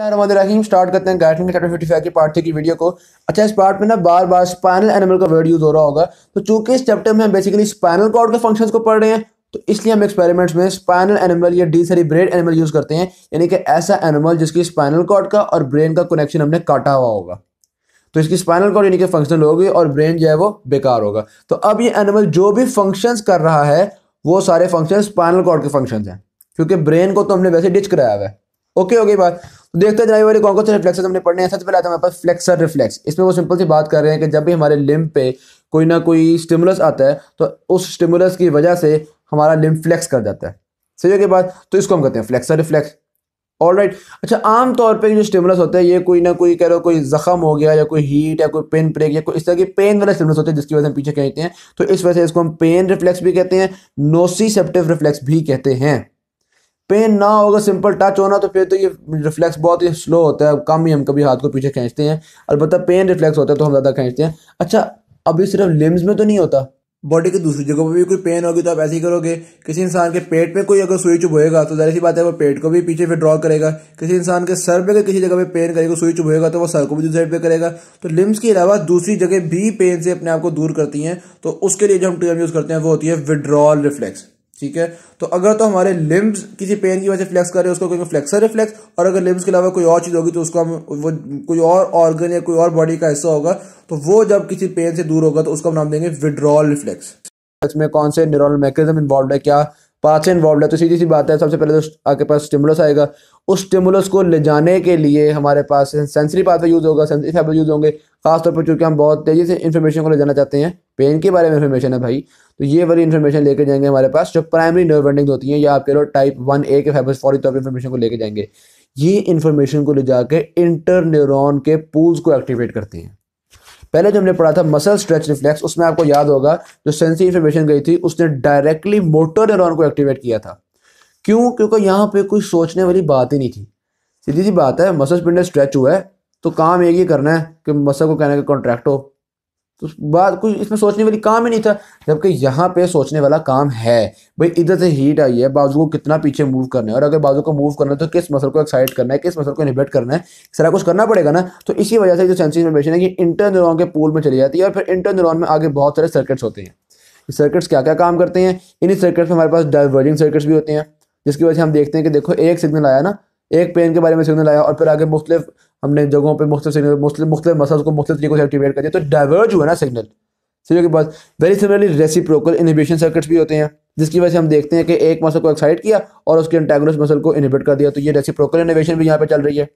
रहीम start करते हैं guideline chapter fifty five के पार्ट थ्री की वीडियो को अच्छा इस पार्ट में ना बार बार स्पाइनल एनिमल का वर्ड यूज़ हो रहा होगा तो चूंकि इस चैप्टर में हम बेसिकली स्पाइनल कॉर्ड के फंक्शंस को पढ़ रहे हैं तो इसलिए हम एक्सपेरिमेंट्स में स्पाइनल एनिमल या डी सेरिब्रेड एनिमल यूज़ करते हैं यानी कि ऐसा एनिमल जिसकी स्पाइनल कॉर्ड का और ब्रेन का कनेक्शन हमने काटा हुआ होगा तो इसकी स्पाइनल कॉर्ड यानी कि फंक्शनल होगी और ब्रेन जो है वो बेकार होगा तो अब ये एनिमल जो भी फंक्शन कर रहा है वो सारे फंक्शन स्पाइनल कॉर्ड के फंक्शन है क्योंकि ब्रेन को तो हमने वैसे डिच कराया हुआ है ओके ओके बात तो देखते हैं हमारे कौन कौन से रिफ्लेक्स हमने पढ़ने हैं सबसे पहले आता है हमारे पास फ्लेक्सर रिफ्लेक्स इसमें वो सिंपल सी बात कर रहे हैं कि जब भी हमारे लिम पे कोई ना कोई स्टिमुलस आता है तो उस स्टिमुलस की वजह से हमारा लिम फ्लेक्स कर जाता है सही हो गया बात तो इसको हम कहते हैं फ्लेक्सर रिफ्लेक्स ऑल राइट अच्छा आम तौर पे जो स्टिमुलस होता है ये कोई ना कोई कह रहे हो कोई जख्म हो गया या कोई हीट या कोई पेन ब्रेक या कोई इस तरह की पेन वाला स्टिमुलस होता है जिसकी वजह से हम पीछे कहते हैं तो इस वजह से इसको हम पेन रिफ्लेक्स भी कहते हैं नोसी सेप्टिव रिफ्लेक्स भी कहते हैं पेन ना होगा सिंपल टच होना तो फिर तो ये रिफ्लेक्स बहुत ही स्लो होता है कम ही हम कभी हाथ को पीछे खींचते हैं अलबत्त पेन रिफ्लेक्स होता है तो हम ज़्यादा खींचते हैं अच्छा अभी सिर्फ लिम्स में तो नहीं होता बॉडी की दूसरी जगह पर भी कोई पेन होगी तो आप ऐसे ही करोगे किसी इंसान के पेट में कोई अगर स्विच उभेगा तो जाहिर सी बात है वो पेट को भी पीछे विड्रॉ ड्रॉ करेगा किसी इंसान के सर पे अगर किसी जगह पे पेन करेगा स्विच उभेगा तो वो सर को भी दूसरी साइड पे करेगा तो लिम्स के अलावा दूसरी जगह भी पेन से अपने आप को दूर करती हैं तो उसके लिए जो हम टर्म यूज़ करते हैं वो होती है विड्रॉल रिफ्लेक्स ठीक है तो अगर तो हमारे लिम्स किसी पेन की वजह से फ्लेक्स कर रहे हैं उसको कोई फ्लेक्सर रिफ्लेक्स और अगर लिम्स के अलावा कोई और चीज़ होगी तो उसको हम वो कोई और ऑर्गन या कोई और बॉडी का हिस्सा होगा तो वो जब किसी पेन से दूर होगा तो उसका हम नाम देंगे विड्रॉल रिफ्लेक्स में कौन से न्यूरल मैकेजम इन्वॉल्व है क्या पाथ इन्वॉल्व है तो सीधी सी बात है सबसे पहले तो आपके पास स्टिमुलस आएगा उस स्टिमुलस को ले जाने के लिए हमारे पास सेंसरी पाथ यूज़ होगा सेंसरी फाइबर यूज़ होंगे खासतौर पर चूँकि हम बहुत तेज़ी से इन्फॉर्मेशन को ले जाना चाहते हैं पेन के बारे में इन्फॉर्मेशन है भाई तो ये वाली इन्फॉर्मेशन लेकर जाएंगे हमारे पास जो प्राइमरी नर्व एंडिंग होती है या आप कह लो टाइप वन ए के फाइबर्स फौरी तौर पर इन्फॉर्मेशन को लेकर जाएंगे ये इन्फॉर्मेशन को ले जाकर इंटर न्यूरॉन के पूल्स को एक्टिवेट करते हैं पहले जो हमने पढ़ा था मसल स्ट्रेच रिफ्लेक्स उसमें आपको याद होगा जो सेंसी इन्फॉर्मेशन गई थी उसने डायरेक्टली मोटर न्यूरॉन को एक्टिवेट किया था क्यों क्योंकि यहाँ पे कोई सोचने वाली बात ही नहीं थी सीधी सी बात है मसल स्पिंडल स्ट्रेच हुआ है तो काम एक ही करना है कि मसल को कहना है कि कॉन्ट्रैक्ट हो तो बात कुछ इसमें सोचने वाली काम ही नहीं था जबकि यहाँ पे सोचने वाला काम है भाई इधर से हीट आई है बाजू को कितना पीछे मूव करना है और अगर बाजू को मूव करना है तो किस मसल को एक्साइट करना है किस मसल को इनिबेट करना है सारा कुछ करना पड़ेगा ना तो इसी वजह से जो सेंसिंग इन्फॉर्मेशन है कि इंटर न्यूरोन के पूल में चली जाती है और फिर इंटर न्यूरोन में आगे बहुत सारे सर्किट्स होते हैं सर्किट्स क्या क्या काम करते हैं इन्हीं सर्किट्स में हमारे पास डाइवर्जिंग सर्किट्स भी होते हैं जिसकी वजह से हम देखते हैं कि देखो एक सिग्नल आया ना एक पेन के बारे में सिग्नल आया और फिर आगे मुख्तु हमने जगहों पर मुख्तु सिग्नल मुख्तलिफ मुख्तलिफ को मुख्तु तरीक़ों से एक्टिवेट कर दिया तो डाइवर्ज हुआ ना सिग्नल सिग्नल के बाद very similarly reciprocal inhibition circuits भी होते हैं जिसकी वजह से हम देखते हैं कि एक मसल को एक्साइट किया और उसके एंटेगोनस मसल को इनिबिट कर दिया तो ये रेसिप्रोकल इनोवेशन भी यहाँ पर चल रही है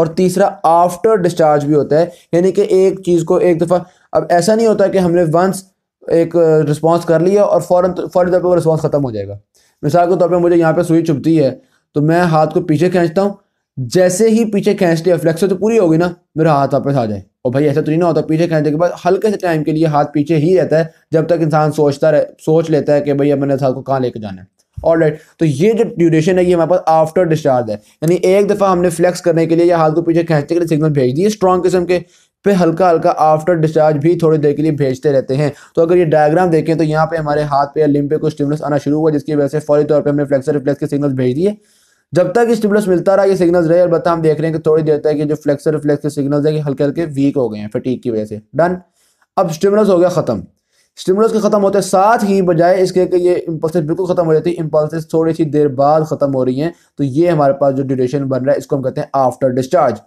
और तीसरा आफ्टर डिस्चार्ज भी होता है यानी कि एक चीज़ को एक दफ़ा अब ऐसा नहीं होता कि हमने वंस एक रिस्पॉन्स कर लिया और फ़ौरन तौर पर वो रिस्पॉन्स ख़त्म हो जाएगा मिसाल के तौर पर मुझे यहाँ पर सुई चुभती है तो मैं हाथ को पीछे खींचता हूँ जैसे ही पीछे खींच लिया फ्लेक्सर तो पूरी होगी ना मेरा हाथ वापस आ जाए और भाई ऐसा तो नहीं ना होता पीछे खींचने के बाद हल्के से टाइम के लिए हाथ पीछे ही रहता है जब तक इंसान सोचता रहे सोच लेता है कि भाई अब मैंने हाथ को कहाँ लेके जाना है ऑल राइट तो ये जो ड्यूरेशन है ये हमारे पास आफ्टर डिस्चार्ज है यानी एक दफ़ा हमने फ्लेक्स करने के लिए या हाथ को पीछे खींचने के लिए सिग्नल भेज दिए स्ट्रॉन्ग किस्म के फिर हल्का हल्का आफ्टर डिस्चार्ज भी थोड़ी देर के लिए भेजते रहते हैं तो अगर ये डायग्राम देखें तो यहाँ पे हमारे हाथ पे या लिम पे कुछ स्टिमुलस आना शुरू हुआ जिसकी वजह से फौरी तौर पर हमने फ्लेक्सर रिफ्लेक्स के सिग्नल भेज दिए जब तक स्टिमुलस मिलता रहा ये सिग्नल्स रहे और बता हम देख रहे हैं कि थोड़ी देर तक ये जो फ्लेक्स रिफ्लेक्स के सिग्नल्स है ये हल्के हल्के वीक हो गए हैं फटीक की वजह से डन अब स्टिमुलस हो गया ख़त्म स्टिमुलस के ख़त्म होते साथ ही बजाय इसके कि ये इम्पल्सिस बिल्कुल ख़त्म हो जाती है इम्पल्सिस थोड़ी सी देर बाद ख़त्म हो रही हैं तो ये हमारे पास जो ड्यूरेशन बन रहा है इसको हम कहते हैं आफ्टर डिस्चार्ज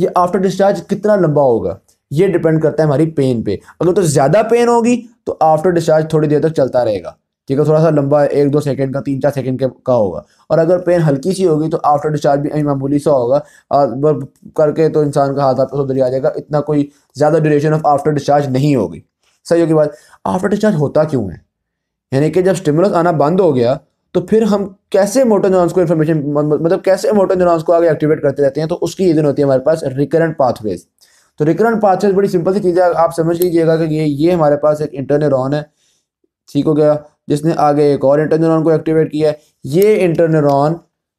ये आफ्टर डिस्चार्ज कितना लंबा होगा ये डिपेंड करता है हमारी पेन पे अगर तो ज़्यादा पेन होगी तो आफ्टर डिस्चार्ज थोड़ी देर तक चलता रहेगा ठीक है थोड़ा सा लंबा एक दो सेकंड का तीन चार सेकंड के का होगा और अगर पेन हल्की सी होगी तो आफ्टर डिस्चार्ज भी मामूली सा होगा और करके तो इंसान का हाथ आपको सुधर आ जाएगा इतना कोई ज़्यादा ड्यूरेशन ऑफ आफ्टर डिस्चार्ज नहीं होगी सही होगी बात आफ्टर डिस्चार्ज होता क्यों है यानी कि जब स्टिमुलस आना बंद हो गया तो फिर हम कैसे मोटर न्यूरॉन्स को इन्फॉर्मेशन मतलब कैसे मोटर न्यूरॉन्स को आगे एक्टिवेट करते रहते हैं तो उसकी रीजन होती है हमारे पास रिकरेंट पाथवेज तो रिकरेंट पाथवेज बड़ी सिंपल सी चीज़ है आप समझ लीजिएगा कि ये ये हमारे पास एक इंटरनेरॉन है ठीक हो गया जिसने आगे एक और इंटरन्यूरॉन को एक्टिवेट किया है ये इंटरन्यूरॉन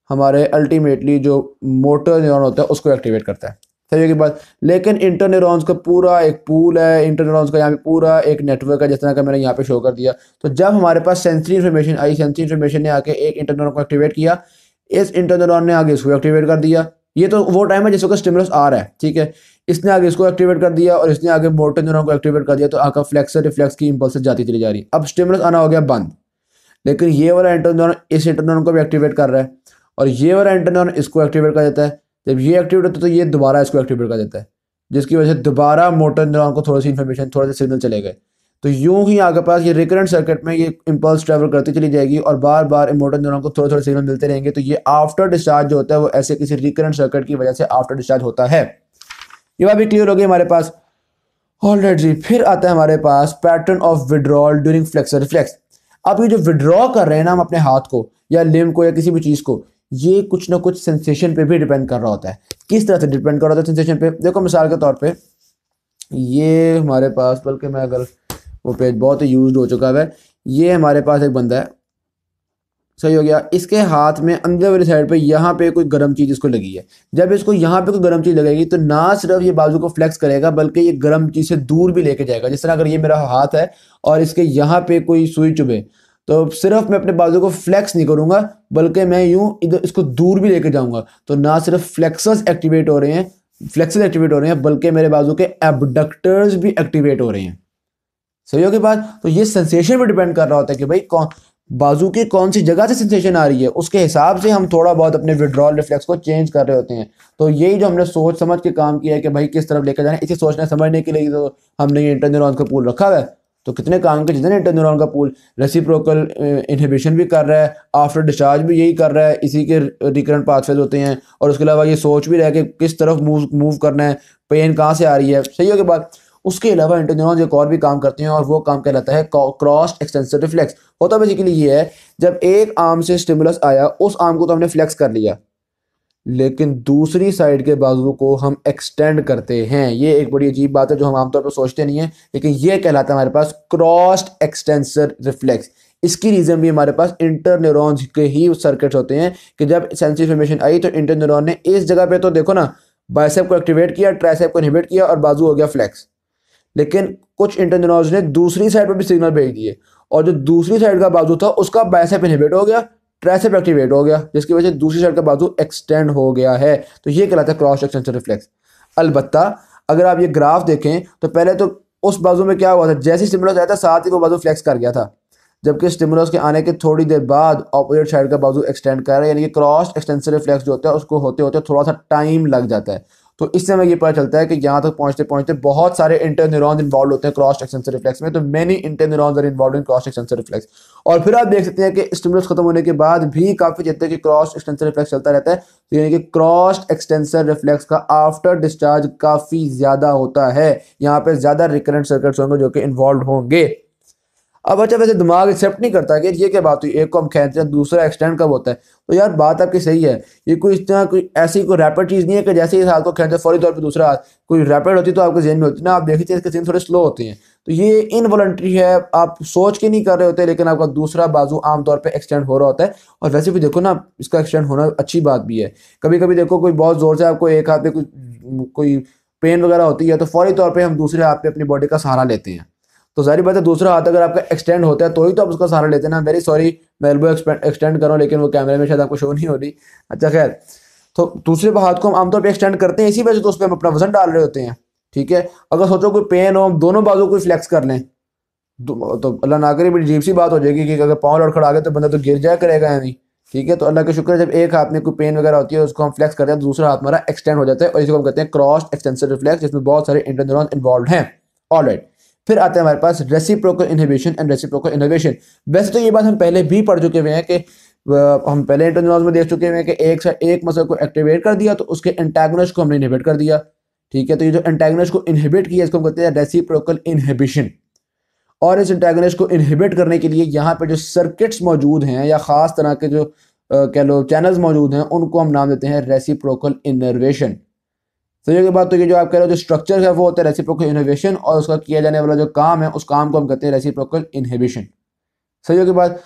हमारे अल्टीमेटली जो मोटर न्यूरॉन होता है उसको एक्टिवेट करता है सही की बात लेकिन इंटरन्यूरॉन्स का पूरा एक पूल है इंटरन्यूरॉन्स का यहाँ पे पूरा एक नेटवर्क है जिस तरह का मैंने यहाँ पे शो कर दिया तो जब हमारे पास सेंसरी इन्फॉर्मेशन आई सेंसरी इन्फॉर्मेशन ने आके एक इंटरन्यूरॉन को एक्टिवेट किया इस इंटरन्यूरॉन ने आगे इसको एक्टिवेट कर दिया ये तो वो टाइम है जिसको स्टिमुलस आ रहा है ठीक है इसने आगे इसको एक्टिवेट कर दिया और इसने आगे मोटर न्यूरॉन को एक्टिवेट कर दिया तो आपका का फ्लैक्स रिफ्लेक्स की इंपल्स जाती चली जा रही अब स्टिमुलस आना हो गया बंद लेकिन ये वाला एंटोन्योन इस एंटोन्योन को भी एक्टिवेट कर रहा है और ये वाला एंटोन्योन इसको एक्टिवेट कर देता है जब ये एक्टिवेट होता है तो ये दोबारा इसको एक्टिवेट कर देता है जिसकी वजह से दोबारा मोटर न्यूरॉन को थोड़ी सी इन्फॉर्मेशन थोड़े से सिग्नल चले गए तो यूं ही आपके पास ये रिकरेंट सर्किट में ये इंपल्स ट्रैवल करती चली जाएगी और बार बार मोटर न्यूरॉन को थोड़े थोड़े सिग्नल मिलते रहेंगे तो ये आफ्टर डिस्चार्ज जो होता है वो ऐसे किसी रिकरेंट सर्किट की वजह से आफ्टर डिस्चार्ज होता है ये बात भी क्लियर हो गई हमारे पास ऑल राइट जी फिर आता है हमारे पास pattern of withdrawal during flexor reflex अब ये जो विड्रॉ कर रहे हैं ना हम अपने हाथ को या लिम को या किसी भी चीज़ को ये कुछ ना कुछ सेंसेशन पे भी डिपेंड कर रहा होता है किस तरह से डिपेंड कर रहा होता है सेंसेशन पे देखो मिसाल के तौर पे ये हमारे पास बल्कि मैं अगर वो पेज बहुत ही यूज हो चुका है ये हमारे पास एक बंदा है सही हो गया इसके हाथ में अंदर वाली साइड पे यहाँ पे कोई गर्म चीज़ इसको लगी है जब इसको यहाँ पे कोई गर्म चीज़ लगेगी तो ना सिर्फ ये बाजू को फ्लेक्स करेगा बल्कि ये गर्म चीज़ से दूर भी लेके जाएगा जिस तरह अगर ये मेरा हाथ है और इसके यहाँ पे कोई सुई चुभे तो सिर्फ मैं अपने बाजू को फ्लेक्स नहीं करूँगा बल्कि मैं यूँ इधर इसको दूर भी लेके जाऊँगा तो ना सिर्फ फ्लेक्सर्स एक्टिवेट हो रहे हैं फ्लेक्सेस एक्टिवेट हो रहे हैं बल्कि मेरे बाजू के एबडक्टर्स भी एक्टिवेट हो रहे हैं सही हो गया बात तो ये सेंसेशन पर डिपेंड कर रहा होता है कि भाई कौन बाजू की कौन सी जगह से सेंसेशन आ रही है उसके हिसाब से हम थोड़ा बहुत अपने विड्रॉल रिफ्लेक्स को चेंज कर रहे होते हैं तो यही जो हमने सोच समझ के काम किया है कि भाई किस तरफ लेकर जाना है इसे सोचने समझने के लिए तो हमने ये इंटरन्यूरॉन का पूल रखा हुआ है तो कितने काम के जितने इंटरन्यूरॉन का पूल रेसिप्रोकल इनहिबिशन भी कर रहा है आफ्टर डिस्चार्ज भी यही कर रहा है इसी के रिकरेंट पाथवेज होते हैं और उसके अलावा ये सोच भी रहा है कि किस तरफ मूव मूव करना है पेन कहाँ से आ रही है सही हो के बाद उसके अलावा इंटरन्यूरॉन्स एक और भी काम करते हैं और वो काम कहलाता है क्रॉस एक्सटेंसर रिफ्लेक्स होता बेसिकली ये है जब एक आर्म से स्टिमुलस आया उस आर्म को तो हमने फ्लेक्स कर लिया लेकिन दूसरी साइड के बाजू को हम एक्सटेंड करते हैं ये एक बड़ी अजीब बात है जो हम आमतौर पर सोचते नहीं है लेकिन ये कहलाता है हमारे पास क्रॉस्ड एक्सटेंसर रिफ्लेक्स इसकी रीज़न भी हमारे पास इंटर न्यूरॉन्स के ही सर्किट्स होते हैं कि जब सेंसरी इन्फॉर्मेशन आई तो इंटर न्यूरॉन ने इस जगह पे तो देखो ना बाइसेप को एक्टिवेट किया ट्राइसेप को इनहिबिट किया और बाजू हो गया फ्लेक्स लेकिन कुछ इंटरजनोज ने दूसरी साइड पर भी सिग्नल भेज दिए और जो दूसरी साइड का बाजू था उसका बाइसेप इनहिबिट हो गया ट्रेसेप एक्टिवेट हो गया जिसकी वजह से दूसरी साइड का बाजू एक्सटेंड हो गया है तो ये कहलाता है क्रॉस एक्सटेंशन रिफ्लेक्स अलबत् अगर आप ये ग्राफ देखें तो पहले तो उस बाजू में क्या हुआ था जैसे स्टिमुलस आया था साथ ही वो बाजू फ्लेक्स कर गया था जबकि स्टिमुलस के आने के थोड़ी देर बाद ऑपोजिट साइड का बाजू एक्सटेंड कर रहा है यानी कि क्रॉस एक्सटेंसर रिफ्लेक्स जो होता है उसको होते होते थोड़ा सा टाइम लग जाता है तो इससे हमें ये पता चलता है कि यहाँ तक पहुँचते पहुँचते बहुत सारे इंटर न्यूरॉन्स इन्वॉल्व होते हैं क्रॉस एक्सेंसर रिफ्लेक्स में तो many interneurons are involved in cross extensor reflex और फिर आप देख सकते हैं कि स्टिमुलस खत्म होने के बाद भी काफ़ी जितने की क्रॉस एक्सटेंसर रिफ्लेक्स चलता रहता है तो यानी कि क्रॉस एक्सटेंसर रिफ्लेक्स का आफ्टर डिस्चार्ज काफ़ी ज़्यादा होता है यहाँ पे ज़्यादा रिकरेंट सर्किट्स होंगे जो कि इन्वॉल्व होंगे अब अच्छा वैसे दिमाग एक्सेप्ट नहीं करता कि ये क्या बात हुई एक को हम खेलते हैं दूसरा एक्सटेंड कब होता है तो यार बात आपकी सही है ये कोई इस तरह कोई ऐसी कोई रैपिड चीज़ नहीं है कि जैसे इस हाथ को खेलते फौरी तौर पर दूसरा हाथ कोई रैपिड होती है तो आपके जेन में होती है ना आप देखते हैं इसके जेन थोड़े स्लो होते हैं तो ये इनवॉल्ट्री है आप सोच के नहीं कर रहे होते लेकिन आपका दूसरा बाजू आमतौर पर एक्सटेंड हो रहा होता है और वैसे भी देखो ना इसका एक्सटेंड होना अच्छी बात भी है कभी कभी देखो कोई बहुत ज़ोर से आपको एक हाथ पे कोई कोई पेन वगैरह होती है तो फौरी तौर पर हम दूसरे हाथ पे अपनी बॉडी का सहारा लेते हैं तो सारी बात है दूसरा हाथ अगर आपका एक्सटेंड होता है तो ही तो आप उसका सहारा लेते ना वेरी सॉरी मैं एल्बो एक्सटेंड कर रहा हूँ लेकिन वो कैमरे में शायद आपको शो नहीं हो रही अच्छा खैर तो दूसरे हाथ को हम आमतौर पर एक्सटेंड करते हैं इसी वजह से तो उस पर हम अपना वजन डाल रहे होते हैं ठीक है अगर सोचो कोई पेन हो हम दोनों बाजू को फ्लैक्स कर लें तो अल्लाह ना करे बड़ी जीप सी बात हो जाएगी कि अगर पाँव आ गए तो बंदा तो गिर जाया करेगा यानी ठीक है तो अल्लाह का शुक्र है जब एक हाथ में कोई पेन वगैरह होती है उसको हम फ्लैक्स करते हैं तो दूसरा हाथ हमारा एक्सटेंड हो जाता है और इसको हम कहते हैं क्रॉस एक्सटेंसर रिफ्लेक्स जिसमें बहुत सारे इंटर इन्वॉल्व हैं ऑल राइट फिर आते हैं हमारे पास reciprocal inhibition and reciprocal innovation वैसे तो ये बात हम पहले भी पढ़ चुके हुए हैं कि हम पहले इंटरनोज में देख चुके हैं कि एक एक मसल को एक्टिवेट कर दिया तो उसके एंटेगनस को हमने इनहिबिट कर दिया ठीक है तो ये जो एंटेगनस को इनहिबिट किया इसको हम कहते हैं रेसिप्रोकल इनहिबिशन और इस एंटेगनिस्ट को इनहिबिट करने के लिए यहाँ पर जो सर्किट्स मौजूद हैं या ख़ास तरह के जो कह लो चैनल्स मौजूद हैं उनको हम नाम देते हैं रेसिप्रोकल इनर्वेशन समझने की बात तो ये जो आप कह रहे हो जो स्ट्रक्चर है वो होता है रेसिप्रोकल इनोवेशन और उसका किया जाने वाला जो काम है उस काम को हम कहते हैं रेसिप्रोकल इनहिबिशन समझने की बात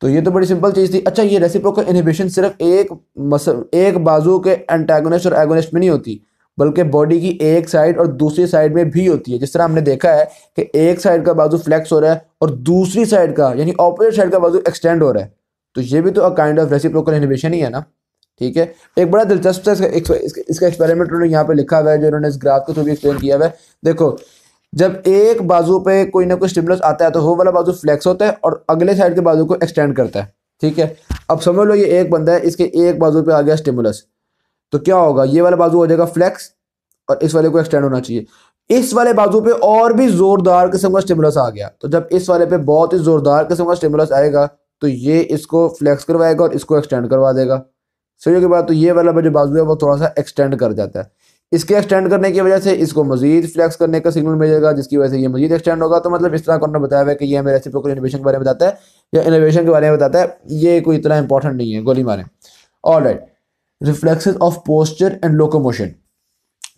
तो ये तो बड़ी सिंपल चीज़ थी अच्छा ये रेसिप्रोकल इनहिबिशन सिर्फ एक मसल एक बाजू के एंटेगोनिस्ट और एगोनिस्ट में नहीं होती बल्कि बॉडी की एक साइड और दूसरी साइड में भी होती है जिस तरह हमने देखा है कि एक साइड का बाजू फ्लैक्स हो रहा है और दूसरी साइड का यानी ऑपोजिट साइड का बाजू एक्सटेंड हो रहा है तो ये भी तो a kind of reciprocal inhibition ही है ना ठीक है एक बड़ा दिलचस्प है इसका, इसका एक्सपेरिमेंट उन्होंने यहाँ पे लिखा हुआ है जो उन्होंने इस ग्राफ को थ्रू तो भी एक्सप्लेन किया हुआ है देखो जब एक बाजू पे कोई ना कोई स्टिमुलस आता है तो वो वाला बाजू फ्लैक्स होता है और अगले साइड के बाजू को एक्सटेंड करता है ठीक है अब समझ लो ये एक बंदा है इसके एक बाजू पे आ गया स्टिमुलस तो क्या होगा ये वाला बाजू हो जाएगा फ्लैक्स और इस वाले को एक्सटेंड होना चाहिए इस वाले बाजू पे और भी जोरदार किस्म का स्टिमुलस आ गया तो जब इस वाले पे बहुत ही जोरदार किस्म का स्टिमुलस आएगा तो ये इसको फ्लैक्स करवाएगा और इसको एक्सटेंड करवा देगा सरियों के बाद तो ये वाला जो बाजू है वो थोड़ा सा एक्सटेंड कर जाता है इसके एक्सटेंड करने की वजह से इसको मजीद फ्लैक्स करने का सिग्नल मिलेगा जिसकी वजह से ये मजीद एक्सटेंड होगा तो मतलब इस तरह उन्होंने बताया हुआ है कि ये हमें रेसिप्रोकल इनोवेशन के बारे में बताता है या इनोवेशन के बारे में बताता है ये कोई इतना इंपॉर्टेंट नहीं है गोली मारे all right reflex of posture and locomotion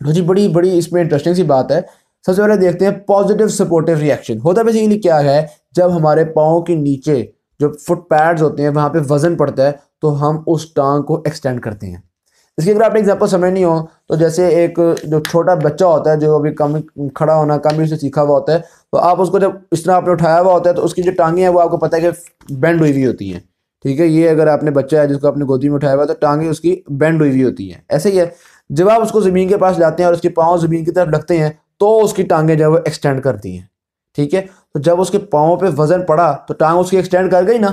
तो जी बड़ी बड़ी इसमें इंटरेस्टिंग सी बात है सबसे पहले देखते हैं पॉजिटिव सपोर्टिव रिएक्शन होता बेसिकली क्या है जब हमारे पाँव के नीचे जो फुट पैड्स होते हैं वहाँ पे वज़न पड़ता है तो हम उस टांग को एक्सटेंड करते हैं इसकी अगर आपने एग्जाम्पल नहीं हो तो जैसे एक जो छोटा बच्चा होता है जो अभी कम खड़ा होना कम ही उसे सीखा हुआ होता है तो आप उसको जब इस तरह आपने उठाया हुआ होता है तो उसकी जो टांगें हैं वो आपको पता है कि बेंड हुई हुई होती हैं ठीक है ये अगर आपने बच्चा है जिसको आपने गोदी में उठाया हुआ है तो टांगें उसकी बेंड हुई हुई होती हैं ऐसे ही है जब आप उसको ज़मीन के पास जाते हैं और उसके पाँव ज़मीन की तरफ रखते हैं तो उसकी टांगें जो है वो एक्सटेंड करती हैं ठीक है तो जब उसके पाँव पे वजन पड़ा तो टांग उसकी एक्सटेंड कर गई ना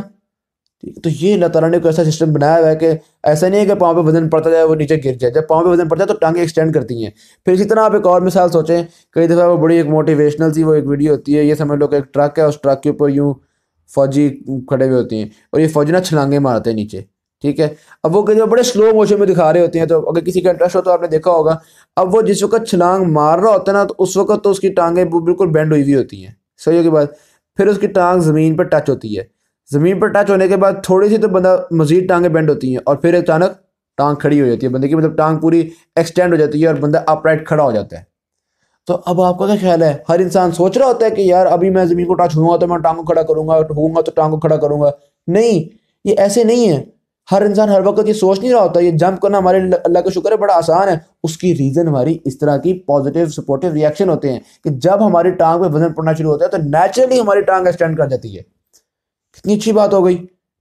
ठीक तो ये अल्लाह तला ने कोई ऐसा सिस्टम बनाया हुआ है कि ऐसा नहीं है कि पाँव पे वजन पड़ता जाए वो नीचे गिर जाए जब पाँव पे वजन पड़ता है तो टांगें एक्सटेंड करती हैं फिर इसी तरह आप एक और मिसाल सोचें कई दफ़ा वो बड़ी एक मोटिवेशनल सी वो एक वीडियो होती है ये समझ लो कि एक ट्रक है उस ट्रक के ऊपर यूँ फौजी खड़े हुए होती हैं और ये फौजी ना छलांगे मारते हैं नीचे ठीक है अब वो कहते बड़े स्लो मोशन में दिखा रहे होते हैं तो अगर किसी का इंटरेस्ट हो तो आपने देखा होगा अब वो जिस वक्त छलांग मार रहा होता है ना तो उस वक्त तो उसकी टांगें बिल्कुल बैंड हुई हुई होती हैं सही होगी बात फिर उसकी टांग ज़मीन पर टच होती है ज़मीन पर टच होने के बाद थोड़ी सी तो बंदा मजीद टांगें बैंड होती हैं और फिर अचानक टांग खड़ी हो जाती है बंदे की मतलब टांग पूरी एक्सटेंड हो जाती है और बंदा अपराइट खड़ा हो जाता है तो अब आपका क्या ख्याल है हर इंसान सोच रहा होता है कि यार अभी मैं ज़मीन को टच हुआ तो मैं टांग को खड़ा करूँगा होगा तो टांग को खड़ा करूंगा नहीं ये ऐसे नहीं है हर इंसान हर वक्त ये सोच नहीं रहा होता ये जंप करना हमारे अल्लाह का शुक्र है बड़ा आसान है उसकी रीज़न हमारी इस तरह की पॉजिटिव सपोर्टिव रिएक्शन होते हैं कि जब हमारी टांग पे वजन पड़ना शुरू होता है तो नेचुरली हमारी टांग एक्सटेंड कर जाती है कितनी अच्छी बात हो गई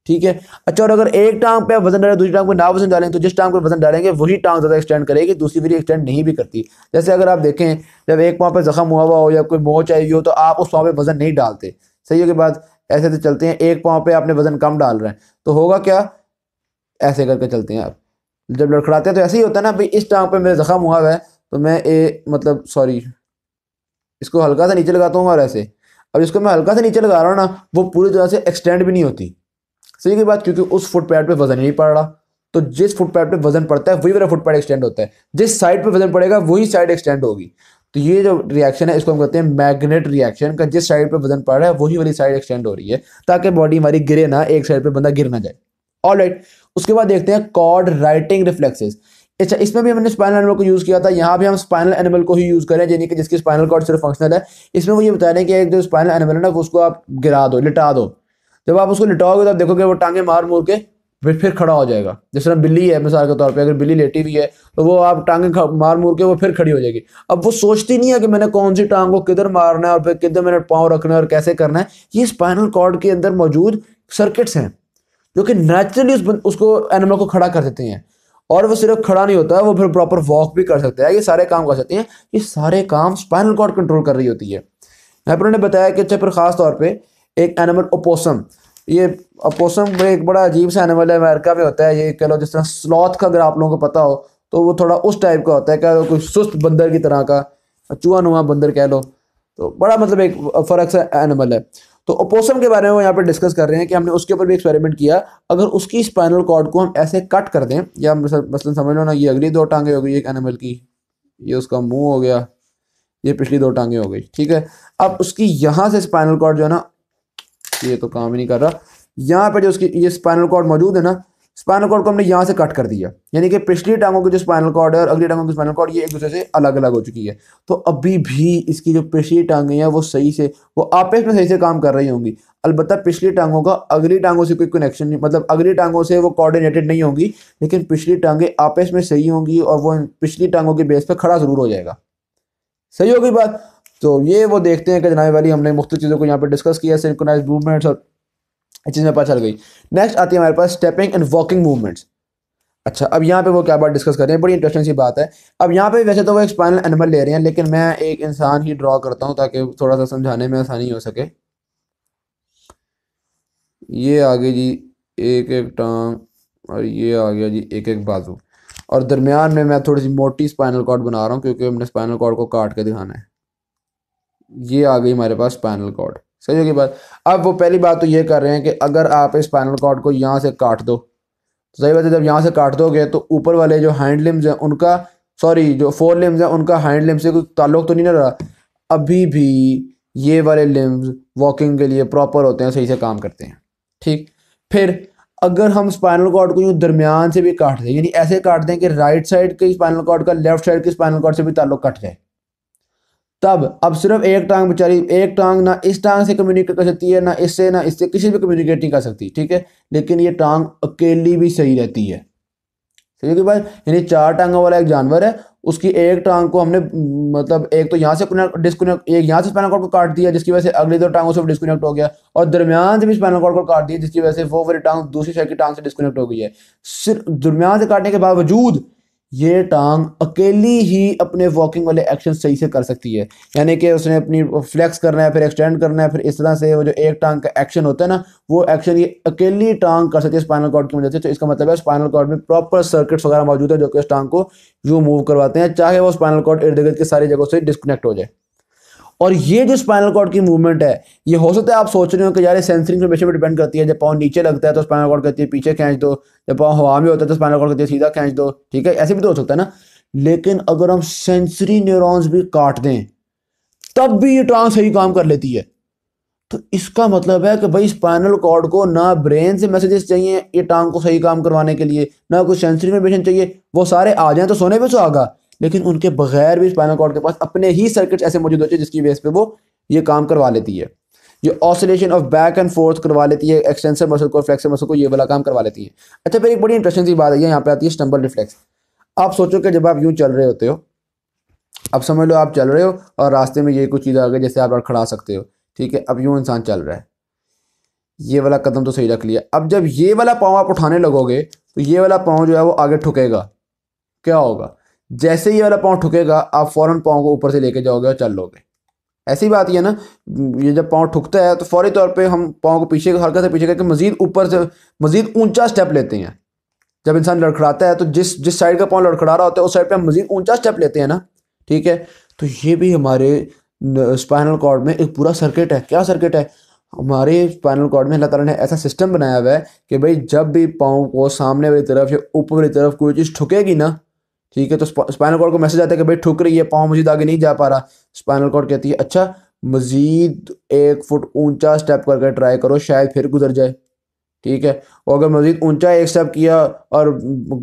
ठीक है अच्छा और अगर एक टांग पे वजन डालें दूसरी टांग पे ना वजन डालें तो जिस टांग पे वजन डालेंगे वही टांग ज़्यादा एक्सटेंड करेगी दूसरी फिर एक्सटेंड नहीं भी करती जैसे अगर आप देखें जब एक पाँव पे जख्म हुआ हुआ हो या कोई मोच आई हो तो आप उस पाँव पे वजन नहीं डालते सही के बाद ऐसे तो चलते हैं एक पाँव पे आपने वजन कम डाल रहे हैं तो होगा क्या ऐसे करके चलते हैं आप जब लड़खड़ाते हैं तो ऐसे ही होता है ना भाई इस टांग पे मेरे ज़ख़म हुआ है तो मैं ए मतलब सॉरी इसको हल्का सा नीचे लगाता हूँ और ऐसे अब इसको मैं हल्का सा नीचे लगा रहा हूँ ना वो पूरी तरह से एक्सटेंड भी नहीं होती सही की बात क्योंकि उस फुट पैड पर वजन ही नहीं पड़ रहा तो जिस फुट पैड पर वजन पड़ता है वही मेरा फुट पैड एक्सटेंड होता है जिस साइड पर वजन पड़ेगा वही साइड एक्सटेंड होगी तो ये जो रिएक्शन है इसको हम कहते हैं मैग्नेट रिएक्शन का जिस साइड पर वजन पड़ रहा है वही वाली साइड एक्सटेंड हो रही है ताकि बॉडी हमारी गिरे ना एक साइड पर बंदा गिर ना जाए ऑल राइट उसके बाद देखते हैं कॉर्ड राइटिंग रिफ्लेक्सेस अच्छा इसमें भी हमने स्पाइनल एनिमल को यूज़ किया था यहाँ भी हम स्पाइनल एनिमल को ही यूज़ करें यानी कि जिसकी स्पाइनल कॉर्ड सिर्फ फंक्शनल है इसमें वो ये बता रहे हैं कि एक जो स्पाइनल एनिमल है ना उसको आप गिरा दो लिटा दो जब आप उसको लिटाओगे तो आप देखोगे वो टांगे मार मूर के फिर खड़ा हो जाएगा जैसे ना बिल्ली है मिसाल के तौर पर अगर बिल्ली लेटी हुई है तो वो आप टांगे मार मूर के वो फिर खड़ी हो जाएगी अब वो सोचती नहीं है कि मैंने कौन सी टांग को किधर मारना है और फिर किधर मैंने पाँव रखना है और कैसे करना है ये स्पाइनल कॉर्ड के अंदर मौजूद सर्किट्स हैं जो कि नेचुरली उस उसको एनिमल को खड़ा कर देते हैं और वो सिर्फ खड़ा नहीं होता वो फिर प्रॉपर वॉक भी कर सकता है ये सारे काम कर सकते हैं ये सारे काम स्पाइनल कॉर्ड कंट्रोल कर रही होती है यहाँ पर उन्होंने बताया कि अच्छा फिर ख़ास तौर पर एक एनिमल ओपोसम ये अपोसम एक बड़ा अजीब सा एनिमल है अमेरिका में होता है ये कह लो जिस तरह स्लॉथ का अगर आप लोगों को पता हो तो वो थोड़ा उस टाइप का होता है कह लो कोई सुस्त बंदर की तरह का चूहा नुआ बंदर कह लो तो बड़ा मतलब एक फ़र्क सा एनिमल है तो ओपोसम के बारे में यहाँ पर डिस्कस कर रहे हैं कि हमने उसके ऊपर भी एक्सपेरिमेंट किया अगर उसकी स्पाइनल कॉर्ड को हम ऐसे कट कर दें या मसलन समझ लो ना ये अगली दो टांगे हो गई एक एनिमल की ये उसका मुंह हो गया ये पिछली दो टांगे हो गई ठीक है अब उसकी यहाँ से स्पाइनल कॉर्ड जो है ना ये तो काम ही नहीं कर रहा यहाँ पर जो उसकी ये स्पाइनल कॉर्ड मौजूद है ना स्पाइनल कॉर्ड को हमने यहाँ से कट कर दिया यानी कि पिछली टांगों की जो स्पाइनल कॉर्ड है और अगली टांगों की स्पाइनल कॉर्ड ये एक दूसरे से अलग अलग हो चुकी है तो अभी भी इसकी जो पिछली टांगें हैं वो सही से वो आपस में सही से काम कर रही होंगी अलबत्त पिछली टांगों का अगली टांगों से कोई कनेक्शन नहीं मतलब अगली टांगों से वो कॉर्डिनेटेड नहीं होंगी लेकिन पिछली टांगें आपस में सही होंगी और वो पिछली टांगों के बेस पर खड़ा ज़रूर हो जाएगा सही होगी बात तो ये वो देखते हैं कि जनाबे वाली हमने मुख्त चीज़ों को यहाँ पर डिस्कस किया सिंकोनाइज मूवमेंट्स और चीज़ में पता चल गई नेक्स्ट आती है हमारे पास स्टेपिंग एंड वॉकिंग मूवमेंट्स अच्छा अब यहाँ पे वो क्या बात डिस्कस कर रहे हैं बड़ी इंटरेस्टिंग सी बात है अब यहाँ पे वैसे तो वो एक स्पाइनल एनिमल ले रहे हैं लेकिन मैं एक इंसान ही ड्रॉ करता हूँ ताकि थोड़ा सा समझाने में आसानी हो सके ये आगे जी एक एक टांग और ये आ गया जी एक एक बाजू और दरमियान में मैं थोड़ी सी मोटी स्पाइनल कॉर्ड बना रहा हूँ क्योंकि हमने स्पाइनल कॉर्ड को काट के दिखाना है ये आ गई हमारे पास स्पाइनल कॉर्ड सही होगी बात अब वो पहली बात तो ये कर रहे हैं कि अगर आप इस पैनल कॉर्ड को यहाँ से काट दो तो सही बात है जब यहाँ से काट दोगे तो ऊपर वाले जो हैंड लिम्स हैं उनका सॉरी जो फोर लिम्स हैं उनका हैंड लिम्स से कोई ताल्लुक तो नहीं ना रहा अभी भी ये वाले लिम्स वॉकिंग के लिए प्रॉपर होते हैं सही से काम करते हैं ठीक फिर अगर हम स्पाइनल कॉर्ड को यूँ दरमियान से भी काट दें यानी ऐसे काट दें कि राइट साइड के स्पाइनल कॉर्ड का लेफ्ट साइड के स्पाइनल कॉर्ड से भी ताल्लुक कट जाए तब अब सिर्फ एक टांग बेचारी एक टांग ना इस टांग से कम्युनिकेट कर सकती है ना इससे ना इससे किसी भी कम्युनिकेट नहीं कर सकती ठीक है लेकिन ये टांग अकेली भी सही रहती है क्योंकि भाई यानी चार टांगों वाला एक जानवर है उसकी एक टांग को हमने मतलब एक तो यहाँ से डिस्कनेक्ट एक यहाँ से स्पाइनल कॉर्ड को काट दिया जिसकी वजह से अगली दो टांगों से डिस्कनेक्ट हो गया और दरमियान से भी स्पाइनल कॉर्ड को काट दिया जिसकी वजह से वो वाली टांग दूसरी साइड की टांग से डिस्कनेक्ट हो गई है सिर्फ दरमियान से काटने के बावजूद ये टांग अकेली ही अपने वॉकिंग वाले एक्शन सही से कर सकती है यानी कि उसने अपनी फ्लेक्स करना है फिर एक्सटेंड करना है फिर इस तरह से वो जो एक टांग का एक्शन होता है ना वो एक्शन ये अकेली टांग कर सकती है स्पाइनल कॉर्ड की मदद से तो इसका मतलब है स्पाइनल कॉर्ड में प्रॉपर सर्किट्स वगैरह मौजूद है जो कि उस टांग को यू मूव करवाते हैं चाहे वो स्पाइनल कॉर्ड इर्द गिर्द की सारी जगहों से डिस्कनेक्ट हो जाए और ये जो स्पाइनल कॉर्ड की मूवमेंट है ये हो सकता है आप सोच रहे हो कि यार सेंसरिंग इन्फॉर्मेशन पर डिपेंड करती है जब पाँव नीचे लगता है तो स्पाइनल कॉर्ड कहती है पीछे खींच दो जब पाँव हवा में होता है तो स्पाइनल कॉर्ड कहती है सीधा खींच दो ठीक है ऐसे भी तो हो सकता है ना लेकिन अगर हम सेंसरी न्यूरॉन्स भी काट दें तब भी ये ट्रांस सही काम कर लेती है तो इसका मतलब है कि भाई स्पाइनल कॉर्ड को ना ब्रेन से मैसेजेस चाहिए ये टांग को सही काम करवाने के लिए ना कुछ सेंसरी इन्फॉर्मेशन चाहिए वो सारे आ जाएं तो सोने पे सुहागा लेकिन उनके बगैर भी स्पाइनल कॉर्ड के पास अपने ही सर्किट्स ऐसे मौजूद होते हैं जिसकी बेस पे वो ये काम करवा लेती है ये oscillation of back and forth करवा लेती है एक्सटेंसर मसल को फ्लेक्सर मसल को ये वाला काम करवा लेती है अच्छा फिर एक बड़ी इंटरेस्टिंग सी बात है यहाँ पे आती है स्टम्बल रिफ्लेक्स आप सोचो कि जब आप यूँ चल रहे होते हो अब समझ लो आप चल रहे हो और रास्ते में ये कुछ चीज़ आ गई जैसे आप खड़ा सकते हो ठीक है अब यूँ इंसान चल रहा है ये वाला कदम तो सही रख लिया अब जब ये वाला पाँव आप उठाने लगोगे तो ये वाला पाँव जो है वो आगे ठुकेगा क्या होगा जैसे ही वाला पाँव ठुकेगा आप फ़ौरन पाँव को ऊपर से लेके जाओगे और चल लोगे ऐसी बात है ना ये जब पाँव ठुकता है तो फौरी तौर पे हम पाँव को पीछे हल्का से पीछे करके मज़ीद ऊपर से मज़ीद ऊंचा स्टेप लेते हैं जब इंसान लड़खड़ाता है तो जिस जिस साइड का पाँव लड़खड़ा रहा होता है उस साइड पर हम मज़ीद ऊंचा स्टेप लेते हैं ना ठीक है तो ये भी हमारे स्पाइनल कॉर्ड में एक पूरा सर्किट है क्या सर्किट है हमारे स्पाइनल कॉर्ड में अल्लाह तला ने ऐसा सिस्टम बनाया हुआ है कि भाई जब भी पाँव को सामने वाली तरफ या ऊपर वाली तरफ कोई चीज़ ठुकेगी ना ठीक है तो स्पाइनल कॉर्ड को मैसेज आता है कि भाई ठुक रही है पाँव मजीद आगे नहीं जा पा रहा स्पाइनल कॉर्ड कहती है अच्छा मज़ीद एक फुट ऊंचा स्टेप करके ट्राई करो शायद फिर गुजर जाए ठीक है और अगर मज़ीद ऊंचा एक स्टेप किया और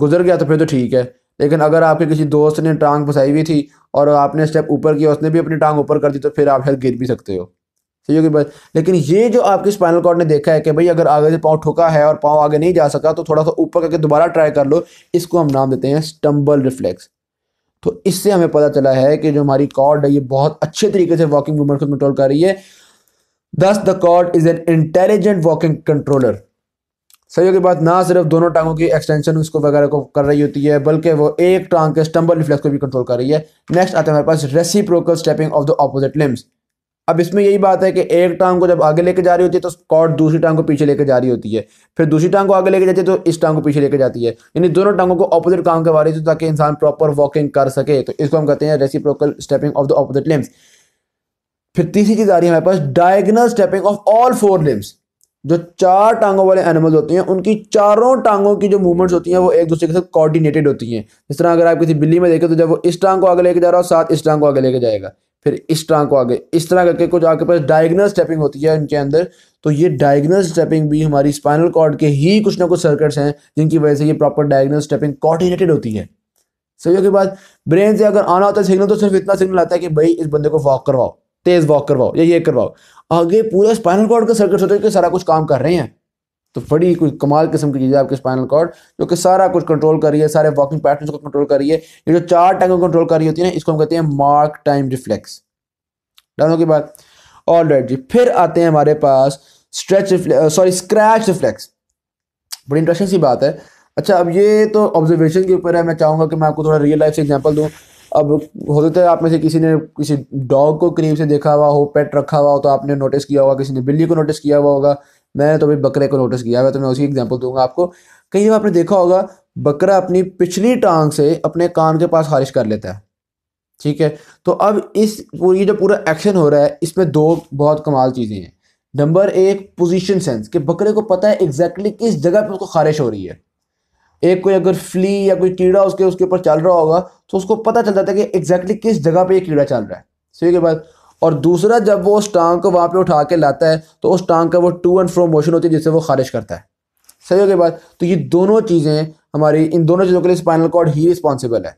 गुजर गया तो फिर तो ठीक है लेकिन अगर आपके किसी दोस्त ने टांग फंसाई हुई थी और आपने स्टेप ऊपर किया उसने भी अपनी टांग ऊपर कर दी तो फिर आप शायद गिर भी सकते हो सही होगी बात लेकिन ये जो आपके स्पाइनल कॉर्ड ने देखा है कि भाई अगर आगे से पाँव ठोका है और पाँव आगे नहीं जा सका तो थोड़ा सा ऊपर करके दोबारा ट्राई कर लो इसको हम नाम देते हैं स्टम्बल रिफ्लेक्स तो इससे हमें पता चला है कि जो हमारी कॉर्ड है ये बहुत अच्छे तरीके से वॉकिंग मूवमेंट को कंट्रोल कर रही है thus the cord is an intelligent walking controller सही होगी बात ना सिर्फ दोनों टांगों की एक्सटेंशन उसको वगैरह को कर रही होती है बल्कि वो एक टांग के स्टम्बल रिफ्लेक्स को भी कंट्रोल कर रही है नेक्स्ट आता है हमारे पास reciprocal stepping of the opposite limbs अब इसमें यही बात है कि एक टांग को जब आगे लेके जा रही होती है तो स्कॉट दूसरी टांग को पीछे लेके जा रही होती है फिर दूसरी टांग को आगे लेके जाती है तो इस टांग को पीछे लेके जाती है यानी दोनों टांगों को ऑपोजिट काम करवा रही में तो ताकि इंसान प्रॉपर वॉकिंग कर सके तो इसको हम कहते हैं reciprocal stepping of the opposite limbs फिर तीसरी चीज़ आ रही है हमारे पास diagonal stepping of all four limbs जो चार टांगों वाले एनिमल्स होते हैं उनकी चारों टांगों की जो मूवमेंट्स होती हैं वो एक दूसरे के साथ कोऑर्डिनेटेड होती हैं इस तरह अगर आप किसी बिल्ली में देखें तो जब वो इस टांग को आगे लेके जा रहा हो साथ इस टांग को आगे लेके जाएगा फिर इस तरह को आगे इस तरह करके कुछ आपके पास डायगनल स्टेपिंग होती है इनके अंदर तो ये डायग्नल स्टेपिंग भी हमारी स्पाइनल कॉर्ड के ही कुछ ना कुछ सर्किट्स हैं जिनकी वजह से ये प्रॉपर डायग्नल स्टेपिंग कोऑर्डिनेटेड होती है सही के बाद ब्रेन से अगर आना होता है सिग्नल तो सिर्फ इतना सिग्नल आता है कि भाई इस बंदे को वॉक करवाओ तेज़ वॉक करवाओ या ये करवाओ आगे पूरा स्पाइनल कॉर्ड का सर्किट होता है कि सारा कुछ काम कर रहे हैं तो बड़ी कुछ कमाल किस्म की चीज़ है आपके स्पाइनल कॉर्ड जो कि सारा कुछ कंट्रोल कर रही है सारे वॉकिंग पैटर्न को कंट्रोल कर रही है ये जो चार टाइम को कंट्रोल कर रही होती है ना इसको हम कहते हैं मार्क टाइम रिफ्लेक्स डालों की बात ऑल राइट जी फिर आते हैं हमारे पास स्ट्रेच सॉरी स्क्रैच रिफ्लेक्स बड़ी इंटरेस्टिंग सी बात है अच्छा अब ये तो ऑब्जर्वेशन के ऊपर है मैं चाहूँगा कि मैं आपको थोड़ा रियल लाइफ से एग्जाम्पल दूँ अब हो सकता तो है आप में से किसी ने किसी डॉग को करीब से देखा हुआ हो पेट रखा हुआ हो तो आपने नोटिस किया होगा किसी ने बिल्ली को नोटिस किया हुआ होगा मैंने तो अभी बकरे को नोटिस किया हुआ तो मैं उसी एग्जाम्पल दूंगा आपको कई बार आपने देखा होगा बकरा अपनी पिछली टांग से अपने कान के पास खारिश कर लेता है ठीक है तो अब इस पूरी जो पूरा एक्शन हो रहा है इसमें दो बहुत कमाल चीज़ें हैं नंबर एक पोजीशन सेंस कि बकरे को पता है एग्जैक्टली exactly किस जगह पे उसको खारिश हो रही है एक कोई अगर फ्ली या कोई कीड़ा उसके उसके ऊपर चल रहा होगा तो उसको पता चल जाता है कि एग्जैक्टली exactly किस जगह पे ये कीड़ा चल रहा है सही के बाद और दूसरा जब वो उस टांग को वहाँ पे उठा के लाता है तो उस टांग का वो टू एंड फ्रो मोशन होती है जिससे वो खारिज करता है सही हो गई बात तो ये दोनों चीज़ें हमारी इन दोनों चीज़ों के लिए स्पाइनल कॉर्ड ही रिस्पॉन्सिबल है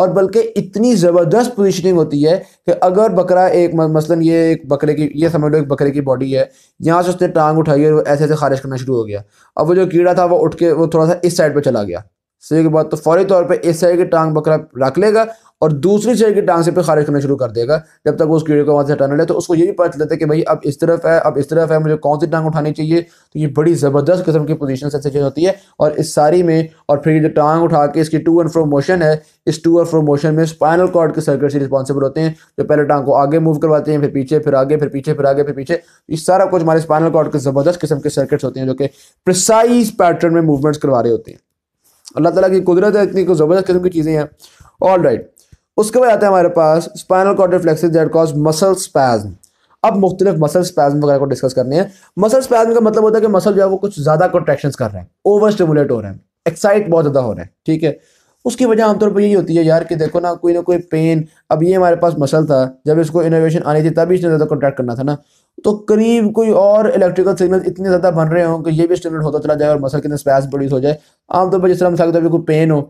और बल्कि इतनी ज़बरदस्त पोजिशनिंग होती है कि अगर बकरा एक मसलन ये एक बकरे की ये समझ लो एक बकरे की बॉडी है यहाँ से उसने टांग उठाई और ऐसे ऐसे खारिज करना शुरू हो गया अब वो जो कीड़ा था वो उठ के वो थोड़ा सा इस साइड पर चला गया सही के बाद तो फौरी तौर पर इस साइड की टांग बकरा रख लेगा और दूसरी साइड की टांग से पे खारिज करना शुरू कर देगा जब तक वो उस कीड़े को वहाँ से हटाने लगे तो उसको ये भी पता चलता है कि भाई अब इस तरफ है अब इस तरफ है मुझे कौन सी टांग उठानी चाहिए तो ये बड़ी ज़बरदस्त किस्म की पोजीशन से होती है और इस सारी में और फिर जो टांग उठा के इसकी टू एंड फ्रो मोशन है इस टू एंड फ्रो मोशन में स्पाइनल कॉर्ड के सर्किट से रिस्पॉन्सिबल होते हैं जो पहले टांग को आगे मूव करवाते हैं फिर पीछे फिर आगे फिर पीछे फिर आगे फिर पीछे तो ये सारा कुछ हमारे स्पाइनल कॉर्ड के ज़बरदस्त किस्म के सर्किट्स होते हैं जो कि प्रिसाइज पैटर्न में मूवमेंट्स करवा रहे होते हैं अल्लाह तला की कुदरत है इतनी ज़बरदस्त किस्म की चीज़ें हैं ऑल राइट उसके बाद आता है हमारे पास spinal cord reflexes cause muscle spasm अब मुख्तलिफ मसल स्पैज वगैरह को डिस्कस करने हैं मसल स्पैज का मतलब होता है कि मसल जो है वो कुछ ज़्यादा कॉन्ट्रेक्शन कर रहे हैं ओवर स्टिमुलेट हो रहे हैं एक्साइट बहुत ज़्यादा हो रहे हैं ठीक है उसकी वजह आमतौर पर यही होती है यार कि देखो ना कोई ना कोई पेन अब ये हमारे पास मसल था जब इसको इनोवेशन आनी थी तभी इसने ज़्यादा कॉन्ट्रैक्ट करना था ना तो करीब कोई और इलेक्ट्रिकल सिग्नल इतने ज़्यादा बन रहे हो कि ये भी स्टैंडर्ड होता चला जाए और मसल के अंदर स्पैस प्रोड्यूस हो जाए आमतौर पर जिस तरह मिसाल कोई पेन हो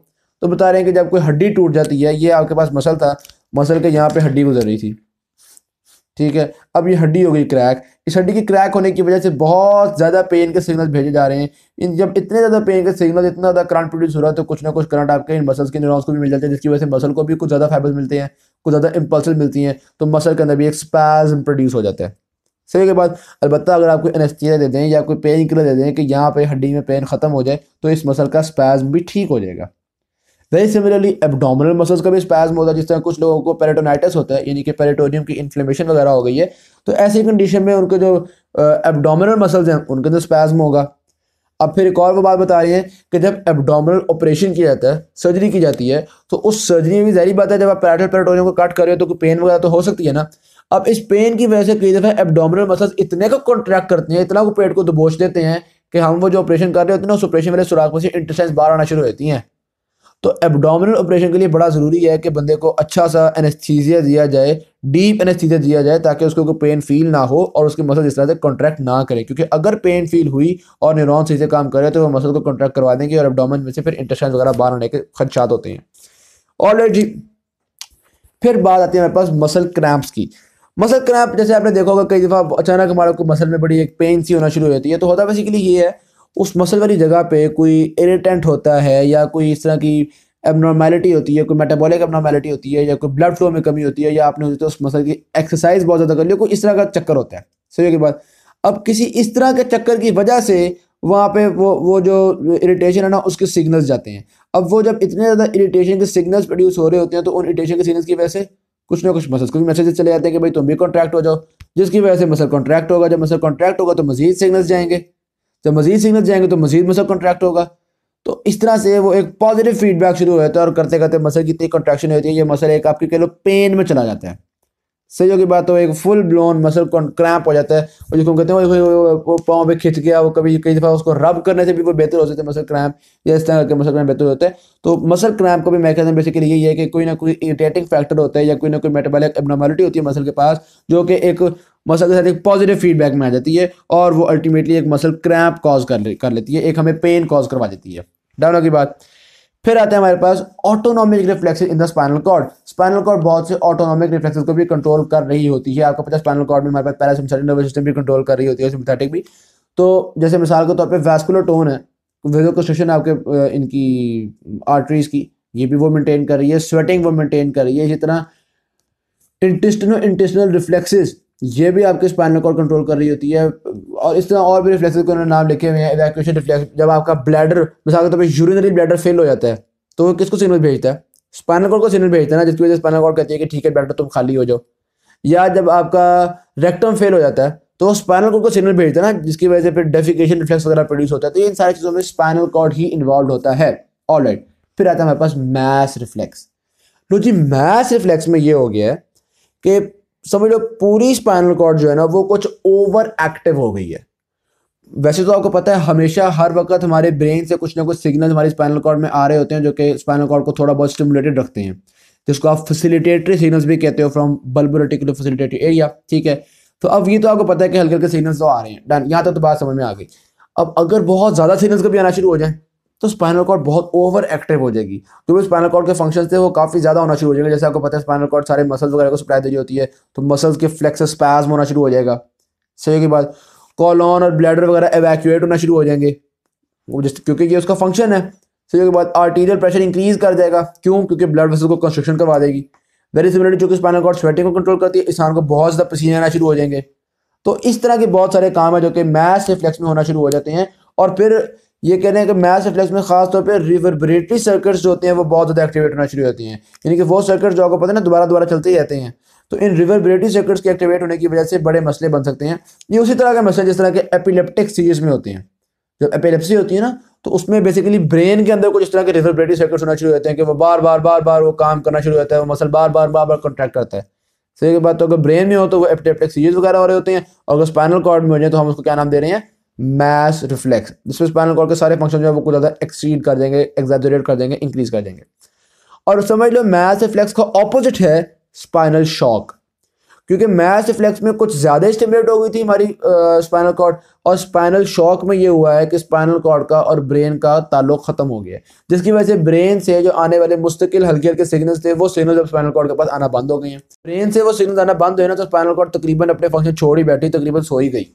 तो बता रहे हैं कि जब कोई हड्डी टूट जाती है ये आपके पास मसल था मसल के यहाँ पे हड्डी गुजर रही थी ठीक है अब ये हड्डी हो गई क्रैक इस हड्डी की क्रैक होने की वजह से बहुत ज़्यादा पेन के सिग्नल भेजे जा रहे हैं इन जब इतने ज़्यादा पेन के सिग्नल इतना ज़्यादा करंट प्रोड्यूस हो रहा है तो कुछ ना कुछ करंट आपके इन मसल्स के न्यूरॉन्स को भी मिल जाते हैं जिसकी वजह से मसल को भी कुछ ज़्यादा फाइबर मिलते हैं कुछ ज़्यादा इंपल्स मिलती हैं तो मसल के अंदर भी एक स्पैज्म प्रोड्यूस हो जाता है सही के बाद अलबत् अगर आपको एनस्थिया दे दें या कोई पेन किलर दे दें कि यहाँ पे हड्डी में पेन ख़त्म हो जाए तो इस मसल का स्पैज भी ठीक हो जाएगा वही सिमिलरली एबडोमिनल मसल्स का भी स्पैज होता है जिस तरह कुछ लोगों को पेरेटोनाइटिस होता है यानी कि पेरेटोनियम की इन्फ्लेमेशन वगैरह हो गई है तो ऐसी कंडीशन में उनके जो एबडोमिनल मसल्स हैं उनके अंदर स्पैज होगा अब फिर एक और वो बात बता रही है कि जब एबडोमिनल ऑपरेशन किया जाता है सर्जरी की जाती है तो उस सर्जरी में भी जहरी बात है जब आप पैराटल पेरेटोनियम को कट कर रहे हो तो कोई पेन वगैरह तो हो सकती है ना अब इस पेन की वजह से कई दफ़ा एबडोमिनल मसल्स इतने को कॉन्ट्रैक्ट करते हैं इतना को पेट को दबोच देते हैं कि हम वो जो ऑपरेशन कर रहे होते हैं ना उस ऑपरेशन वाले सुराख में से इंटरसेंस बाहर आना शुरू होती हैं तो एबडोमिनल ऑपरेशन के लिए बड़ा ज़रूरी है कि बंदे को अच्छा सा एनेस्थीजिया दिया जाए डीप एनेस्थीजिया दिया जाए ताकि उसको कोई पेन फील ना हो और उसके मसल इस तरह से कॉन्ट्रैक्ट ना करें क्योंकि अगर पेन फील हुई और न्यूरॉन सही से काम करे तो वो मसल को कॉन्ट्रैक्ट करवा देंगे और एबडोमिन में से फिर इंटरसेंस वगैरह बाहर आने के खदशात होते हैं ऑलरेडी फिर बात आती है मेरे पास मसल क्रैम्प्स की मसल क्रैप जैसे आपने देखा होगा कई दफ़ा अचानक हमारे को मसल में बड़ी एक पेन सी होना शुरू हो जाती है तो होता बेसिकली ये है उस मसल वाली जगह पे कोई इरीटेंट होता है या कोई इस तरह की एबनॉर्मेलिटी होती है कोई मेटाबॉलिक एबनॉर्मेलिटी होती है या कोई ब्लड फ्लो में कमी होती है या आपने तो उस मसल की एक्सरसाइज बहुत ज़्यादा कर लिया कोई इस तरह का चक्कर होता है सही की बात अब किसी इस तरह के चक्कर की वजह से वहाँ पे वो वो जो इरिटेशन है ना उसके सिग्नल्स जाते हैं अब वो जब इतने ज़्यादा इरिटेशन के सिग्नल्स प्रोड्यूस हो रहे होते हैं तो उन इरिटेशन के सिग्नल्स की वजह से कुछ ना कुछ मसल कुछ मैसेजेस चले जाते हैं कि भाई तुम भी कॉन्ट्रैक्ट हो जाओ जिसकी वजह से मसल कॉन्ट्रैक्ट होगा जब मसल कॉन्ट्रैक्ट होगा तो मजीद सिग्नल्स जाएंगे जब मजीद सिग्नल्स जाएंगे तो मजीद मसल कॉन्ट्रैक्ट होगा तो इस तरह से वो एक पॉजिटिव फीडबैक शुरू हो जाता है और करते करते मसल की इतनी कॉन्ट्रैक्शन होती है ये मसल एक आपके कह लो पेन में चला जाता है सही होगी बात तो एक फुल ब्लोन मसल क्रैम्प हो जाता है और जिसको कहते हैं वो, वो पाँव पे खिंच गया वो कभी कई दफ़ा उसको रब करने से भी वो बेहतर हो सकते हैं मसल क्रैम्प या इस तरह करके मसल क्रैम्प बेहतर होते है तो मसल क्रैम्प को भी मैकेजन बेसिकली यही है कि कोई ना कोई इरिटेटिंग फैक्टर होता है या कोई ना कोई मेटाबॉलिक एबनॉर्मेलिटी होती है मसल के पास जो कि एक मसल के साथ एक पॉजिटिव फीडबैक में आ जाती है और वो अल्टीमेटली एक मसल क्रैम्प कॉज कर लेती है एक हमें पेन कॉज करवा देती है डाउन की बात फिर आते हैं हमारे पास autonomic reflex in the spinal cord spinal cord बहुत से ऑटोनॉमिक रिफ्लेक्सेस को भी कंट्रोल कर रही होती है आपको पता है स्पाइनल कॉर्ड में हमारे पास पैरासिम्पथेटिक नर्वस सिस्टम भी कंट्रोल कर रही होती है सिम्पथेटिक भी तो जैसे मिसाल के तौर पर वैस्कुलर टोन है वेजो कंस्ट्रक्शन आपके इनकी आर्टरीज की ये भी वो मेंटेन कर रही है स्वेटिंग वो मेंटेन कर रही है इसी तरह इंटेस्टिनो इंटेस्टिनल रिफ्लेक्सेस ये भी आपके स्पाइनल कॉर्ड कंट्रोल कर रही होती है और इस तरह और भी रिफ्लेक्सेस के उन्होंने नाम लिखे हुए हैं इवैक्यूशन रिफ्लेक्स जब आपका ब्लैडर मिसाल के तौर पर यूरिनरी ब्लैडर फेल हो जाता है तो वो किसको सिग्नल भेजता है स्पाइनल कॉर्ड को सिग्नल भेजता है ना जिसकी वजह से स्पाइनल कॉर्ड कहती है कि ठीक है ब्लैडर तुम खाली हो जाओ या जब आपका रेक्टम फेल हो जाता है तो स्पाइनल कॉर्ड को सिग्नल भेजता है ना जिसकी वजह से फिर डेफिकेशन रिफ्लेक्स वगैरह प्रोड्यूस होता है तो इन सारी चीज़ों में स्पाइनल कॉर्ड ही इन्वॉल्व होता है ऑल राइट फिर आता है हमारे पास मैस रिफ्लेक्स लो जी मैस रिफ्लेक्स में ये हो गया है कि समझ लो पूरी स्पाइनल कॉर्ड जो है ना वो कुछ ओवर एक्टिव हो गई है वैसे तो आपको पता है हमेशा हर वक्त हमारे ब्रेन से कुछ ना कुछ सिग्नल हमारे स्पाइनल कॉर्ड में आ रहे होते हैं जो कि स्पाइनल कॉर्ड को थोड़ा बहुत स्टिमुलेटेड रखते हैं जिसको आप फैसिलिटेटरी सिग्नल्स भी कहते हो फ्रॉम बल्बोरेटिकुलर फैसिलिटेटरी एरिया ठीक है तो अब ये तो आपको पता है कि हल्के हल्के सिग्नल्स तो आ रहे हैं डन यहाँ तक तो, तो बात समझ में आ गई अब अगर बहुत ज़्यादा सिग्नल्स कभी आना शुरू हो जाए तो स्पाइनल कॉर्ड बहुत ओवर एक्टिव हो जाएगी जो तो भी स्पाइनल कॉर्ड के फंक्शन थे वो काफ़ी ज़्यादा होना शुरू हो जाएगा जैसे आपको पता है स्पाइनल कॉर्ड सारे मसल्स वगैरह को सप्लाई दे होती है तो मसल्स के फ्लेक्स स्पैज्म होना शुरू हो जाएगा सही के बाद कॉलॉन और ब्लैडर वगैरह एवैक्यूएट होना शुरू हो जाएंगे वो जिस क्योंकि ये उसका फंक्शन है सही के बाद आर्टीरियल प्रेशर इंक्रीज कर जाएगा क्यों क्योंकि ब्लड वेसल को कंस्ट्रक्शन करवा देगी वेरी सिमिलरली जो कि स्पाइनल कॉर्ड स्वेटिंग को कंट्रोल करती है इंसान को बहुत ज़्यादा पसीने आना शुरू हो जाएंगे तो इस तरह के बहुत सारे काम है जो कि मैथ रिफ्लेक्स में होना शुरू हो जाते हैं और फिर ये कह रहे हैं कि मैथ रिफ्लेक्स में तौर पर रिवर्बरेटरी सर्किट्स जो होते हैं वो बहुत ज़्यादा एक्टिवेट होना शुरू होती हैं यानी कि वो सर्किट जो आपको पता है ना दोबारा दोबारा चलते ही रहते हैं तो इन रिवर्बरेटरी सर्किट्स के एक्टिवेट होने की वजह से बड़े मसले बन सकते हैं ये उसी तरह के मसले जिस तरह के एपिलेप्टिक सीरीज में होते हैं जब एपिलेप्सी होती है ना तो उसमें बेसिकली ब्रेन के अंदर कुछ इस तरह के रिवर्बरेटरी सर्कट्स होना शुरू होते हैं कि वो बार बार बार बार वो काम करना शुरू होता है वो मसल बार बार बार बार कॉन्ट्रैक्ट करता है सही बात तो अगर ब्रेन में हो तो वो एपिलेप्टिक सीरीज वगैरह हो रहे होते हैं और अगर स्पाइनल कॉर्ड में हो जाए तो हम उसको क्या नाम दे रहे हैं मैस रिफ्लेक्स जिसमें स्पाइनल कॉर्ड के सारे फंक्शन जो है वो कुछ ज़्यादा एक्सीड कर देंगे एग्जेजरेट कर देंगे इंक्रीज कर देंगे और समझ लो मैस रिफ्लेक्स का ऑपोजिट है स्पाइनल शॉक क्योंकि मैस रिफ्लेक्स में कुछ ज़्यादा स्टिमुलेट हो गई थी हमारी स्पाइनल कॉर्ड और स्पाइनल शॉक में ये हुआ है कि स्पाइनल कॉर्ड का और ब्रेन का ताल्लुक ख़त्म हो गया है जिसकी वजह से ब्रेन से जो आने वाले मुस्तकिल हल्के हल्के सिग्नल्स थे वो सिग्नल जब स्पाइनल कॉर्ड के पास आना बंद हो गए हैं ब्रेन से वो सिग्नल आना बंद हो ना तो स्पाइनल कॉर्ड तकरीबन अपने फंक्शन छोड़ ही बैठी तकरीबन सो ही गई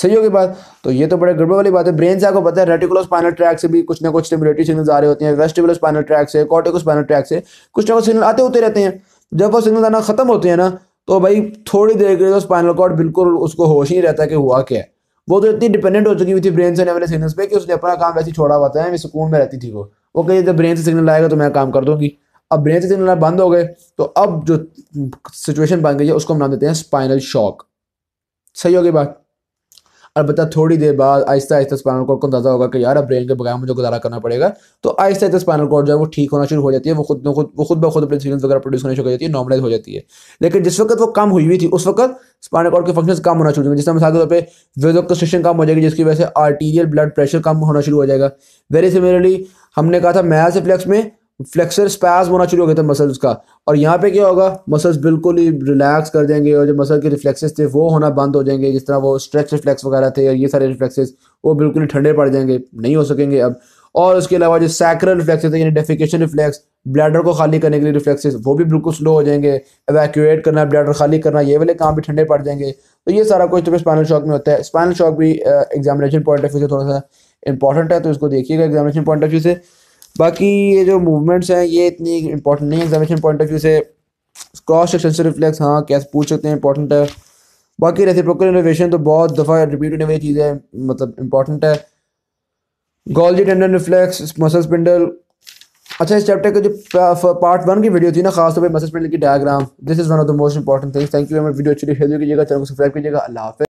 सही होगी बात तो ये तो बड़े गड़बड़ वाली बात है ब्रेन से आपको पता है रेटिकुलर स्पाइनल ट्रैक से भी कुछ ना कुछ स्टेबिलिटी सिग्नल आ रहे होते हैं वेस्टिकुलर स्पाइनल ट्रैक से कॉटिकल स्पाइनल ट्रैक से कुछ ना कुछ सिग्नल आते होते रहते हैं जब वो सिग्नल आना खत्म होते हैं ना तो भाई थोड़ी देर के लिए तो स्पाइनल कॉर्ड बिल्कुल उसको होश ही रहता कि हुआ क्या है वो तो इतनी डिपेंडेंट हो चुकी हुई थी ब्रेन से आने वाले सिग्नल्स पे कि उसने अपना काम वैसे छोड़ा हुआ था सुकून में रहती थी वो वो कही जब ब्रेन से सिग्नल आएगा तो मैं काम कर दूंगी अब ब्रेन से सिग्नल बंद हो गए तो अब जो सिचुएशन बन गई है उसको हम नाम देते हैं स्पाइनल शॉक सही होगी बात अलबत् थोड़ी देर बाद आहिस्ता आहिस्ता स्पाइनल कोड को अंदाजा होगा कि यार अब ब्रेन के बगैर मुझे गुजारा करना पड़ेगा तो आहिस्ता आहिस्ता स्पाइनल कोड जो है वो ठीक होना शुरू हो जाती है वो खुद खुद वो खुद ब खुद अपने सिग्नल वगैरह प्रोड्यूस होना शुरू हो जाती है नॉर्मलाइज हो जाती है लेकिन जिस वक्त वो कम हुई हुई थी उस वक्त स्पाइनल कोड के फंक्शन कम होना शुरू होंगे जिसमें मिसाल के तौर पर वेजोकस्ट्रक्शन कम हो जाएगी जिसकी वजह से आर्टीरियल ब्लड प्रेशर कम होना शुरू हो जाएगा वेरी सिमिलरली हमने कहा था मैल से में फ्लेक्सर स्पैस होना शुरू हो गया था मसल्स का और यहाँ पे क्या होगा मसल्स बिल्कुल ही रिलैक्स कर देंगे और जो मसल के रिफ्लेक्सेस थे वो होना बंद हो जाएंगे जिस तरह वो स्ट्रेच रिफ्लेक्स वगैरह थे और ये सारे रिफ्लेक्सेस वो बिल्कुल ही ठंडे पड़ जाएंगे नहीं हो सकेंगे अब और उसके अलावा जो सैक्रल रिफ्लेक्सेस थे यानी डेफिकेशन रिफ्लेक्स ब्लैडर को खाली करने के लिए रिफ्लेक्सेस वो भी बिल्कुल स्लो हो जाएंगे एवैक्यूएट करना ब्लैडर खाली करना ये वाले काम भी ठंडे पड़ जाएंगे तो ये सारा कुछ तो स्पाइनल शॉक में होता है स्पाइनल शॉक भी एग्जामिनेशन पॉइंट ऑफ व्यू से थोड़ा सा इंपॉर्टेंट है तो इसको देखिएगा एग्जामिनेशन पॉइंट ऑफ व्यू से बाकी ये जो मूवमेंट्स हैं ये इतनी इंपॉर्टेंट नहीं है एग्जामिनेशन पॉइंट ऑफ व्यू से क्रॉस सेक्शन से रिफ्लेक्स हाँ कैसे पूछ सकते हैं इंपॉर्टेंट है बाकी रेसिप्रोकल इनोवेशन तो बहुत दफ़ा रिपीट होने वाली मतलब इंपॉर्टेंट है Golgi tendon reflex muscle spindle अच्छा इस चैप्टर का जो पार्ट वन की वीडियो थी ना खास पर मसल स्पिंडल की diagram this is one of the most important things thank you very video अच्छी शेयर कीजिएगा चैनल को सब्सक्राइब कीजिएगा अल्लाह हाफ़